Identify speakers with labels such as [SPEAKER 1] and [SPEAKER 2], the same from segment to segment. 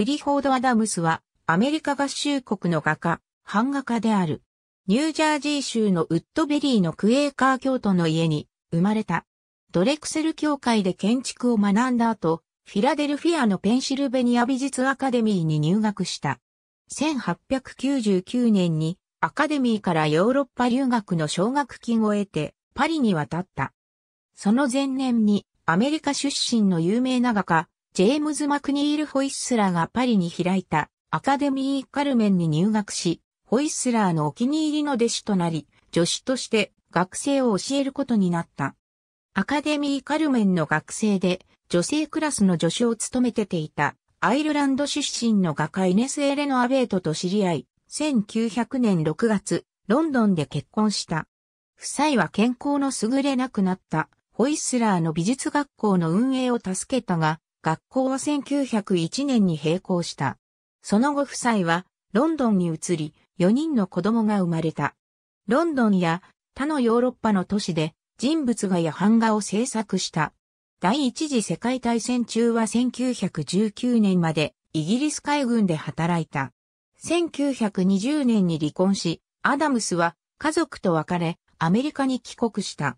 [SPEAKER 1] クリフォード・アダムスは、アメリカ合衆国の画家、版画家である。ニュージャージー州のウッドベリーのクエーカー教徒の家に生まれた。ドレクセル教会で建築を学んだ後、フィラデルフィアのペンシルベニア美術アカデミーに入学した。1899年にアカデミーからヨーロッパ留学の奨学金を得てパリに渡った。その前年にアメリカ出身の有名な画家ジェームズ・マクニール・ホイッスラーがパリに開いたアカデミー・カルメンに入学し、ホイッスラーのお気に入りの弟子となり、助手として学生を教えることになった。アカデミー・カルメンの学生で、女性クラスの助手を務めてていた、アイルランド出身の画家イネス・エレノ・アベートと知り合い、1900年6月、ロンドンで結婚した。夫妻は健康の優れなくなった、ホイッスラーの美術学校の運営を助けたが、学校は1901年に閉校した。その後夫妻はロンドンに移り、4人の子供が生まれた。ロンドンや他のヨーロッパの都市で人物画や版画を制作した。第一次世界大戦中は1919年までイギリス海軍で働いた。1920年に離婚し、アダムスは家族と別れ、アメリカに帰国した。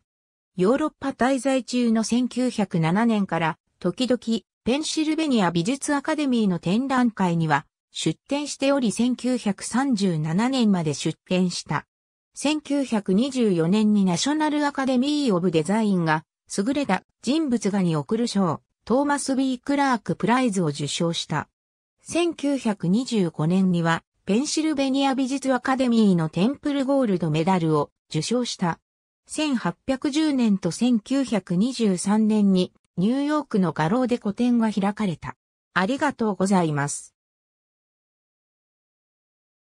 [SPEAKER 1] ヨーロッパ滞在中の1907年から時々ペンシルベニア美術アカデミーの展覧会には出展しており1937年まで出展した。1924年にナショナルアカデミー・オブ・デザインが優れた人物画に贈る賞、トーマス・ー・クラーク・プライズを受賞した。1925年にはペンシルベニア美術アカデミーのテンプルゴールドメダルを受賞した。1810年と1923年にニューヨークの画廊で個展が開かれた。ありがとうございます。